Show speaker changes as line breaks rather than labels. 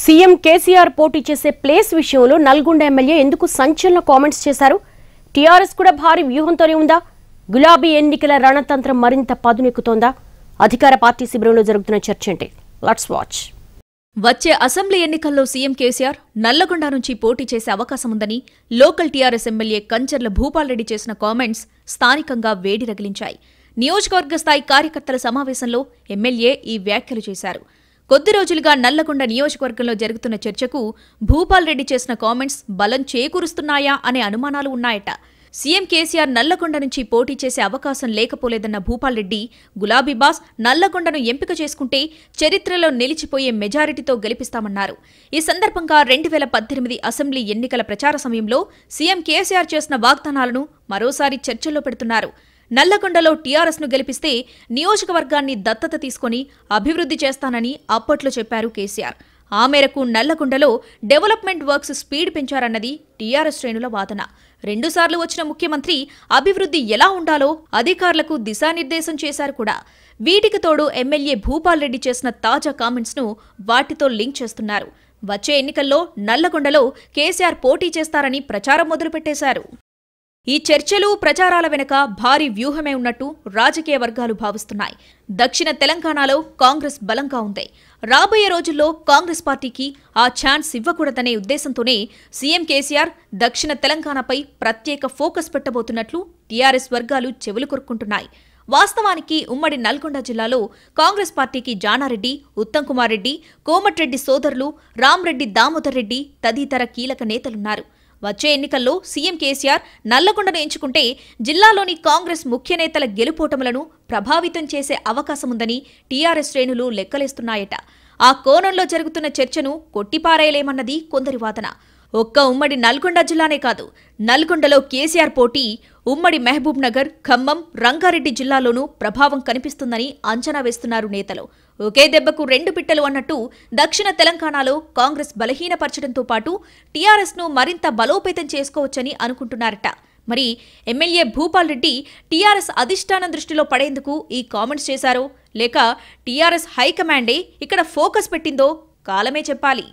CM KCR పోటీ చేసే place విషయంలో నల్గొండ ఎమ్మెల్యే ఎందుకు సంచలన కామెంట్స్ చేశారు టీఆర్ఎస్ కూడా భారీ వ్యూహంతోనే ఉందా గులాబీ ఎన్నికల రణతంత్రం మరింత పదునెక్కుతోందా అధికార పార్టీ శిబిరంలో జరుగుతున్న చర్చ అంటే లెట్స్ వాచ్
వచ్చే అసెంబ్లీ ఎన్నికల్లో సీఎం కేసీఆర్ నల్లగొండ నుంచి పోటీ చేసే అవకాశం ఉందని local TRS MLA Kancharla Bhupal Reddy చేసిన కామెంట్స్ స్థానికంగా వేడి రగిలించాయి నియోజకవర్గ స్థాయి కార్యకర్తల సమావేశంలో ఎమ్మెల్యే ఈ వ్యాఖ్యలు చేశారు కొద్ది రోజులుగా నల్లగొండ నియోజకవర్గంలో జరుగుతున్న చర్చకు భూపాల్ రెడ్డి చేసిన కామెంట్స్ బలం చేకూరుస్తున్నాయా అనే అనుమానాలు ఉన్నాయట సీఎం కేసీఆర్ నల్లగొండ నుంచి పోటీ చేసే అవకాశం లేకపోలేదన్న భూపాల్ రెడ్డి గులాబీబాస్ నల్లగొండను ఎంపిక చేసుకుంటే చరిత్రలో నిలిచిపోయే మెజారిటీతో గెలిపిస్తామన్నారు ఈ సందర్భంగా రెండు వేల పద్దెనిమిది అసెంబ్లీ ఎన్నికల ప్రచార సమయంలో సీఎం కేసీఆర్ చేసిన వాగ్దానాలను మరోసారి చర్చల్లో పెడుతున్నారు నల్లగొండలో ను గెలిపిస్తే నియోజకవర్గాన్ని దత్తత తీసుకుని అభివృద్ధి చేస్తానని అప్పట్లో చెప్పారు కేసీఆర్ ఆ మేరకు నల్లగొండలో డెవలప్మెంట్ వర్క్స్ స్పీడ్ పెంచారన్నది టీఆర్ఎస్ శ్రేణుల వాదన రెండుసార్లు వచ్చిన ముఖ్యమంత్రి అభివృద్ధి ఎలా ఉండాలో అధికారులకు దిశానిర్దేశం చేశారు కూడా వీటికి తోడు ఎమ్మెల్యే భూపాల్ రెడ్డి చేసిన తాజా కామెంట్స్ను వాటితో లింక్ చేస్తున్నారు వచ్చే ఎన్నికల్లో నల్లగొండలో కేసీఆర్ పోటీ చేస్తారని ప్రచారం మొదలుపెట్టేశారు ఈ చర్చలు ప్రచారాల వెనుక భారీ వ్యూహమే ఉన్నట్టు రాజకీయ వర్గాలు భావిస్తున్నాయి దక్షిణ తెలంగాణలో కాంగ్రెస్ బలంగా ఉంది రాబోయే రోజుల్లో కాంగ్రెస్ పార్టీకి ఆ ఛాన్స్ ఇవ్వకూడదనే ఉద్దేశంతోనే సీఎం కేసీఆర్ దక్షిణ తెలంగాణపై ప్రత్యేక ఫోకస్ పెట్టబోతున్నట్లు టీఆర్ఎస్ వర్గాలు చెవులు కొరుక్కుంటున్నాయి వాస్తవానికి ఉమ్మడి నల్గొండ జిల్లాలో కాంగ్రెస్ పార్టీకి జానారెడ్డి ఉత్తమ్ కుమార్ రెడ్డి కోమటిరెడ్డి సోదరులు రామ్రెడ్డి దామోదర్ రెడ్డి తదితర కీలక నేతలున్నారు వచ్చే ఎన్నికల్లో సీఎం కేసీఆర్ నల్లగొండను ఎంచుకుంటే జిల్లాలోని కాంగ్రెస్ ముఖ్య నేతల గెలుపోటములను ప్రభావితం చేసే అవకాశముందని టీఆర్ఎస్ శ్రేణులు లెక్కలేస్తున్నాయట ఆ కోణంలో జరుగుతున్న చర్చను కొట్టిపారేయలేమన్నది కొందరి వాదన ఒక్క ఉమ్మడి నల్గొండ జిల్లానే కాదు నల్గొండలో కేసీఆర్ పోటీ ఉమ్మడి మహబూబ్ నగర్ ఖమ్మం రంగారెడ్డి జిల్లాలోనూ ప్రభావం కనిపిస్తుందని అంచనా వేస్తున్నారు నేతలు ఒకే దెబ్బకు రెండు పిట్టలు అన్నట్టు దక్షిణ తెలంగాణలో కాంగ్రెస్ బలహీనపరచడంతో పాటు టీఆర్ఎస్ను మరింత బలోపేతం చేసుకోవచ్చని అనుకుంటున్నారట మరి ఎమ్మెల్యే భూపాల్ రెడ్డి టీఆర్ఎస్ అధిష్టానం దృష్టిలో పడేందుకు ఈ కామెంట్స్ చేశారో లేక టీఆర్ఎస్ హైకమాండే ఇక్కడ ఫోకస్ పెట్టిందో కాలమే చెప్పాలి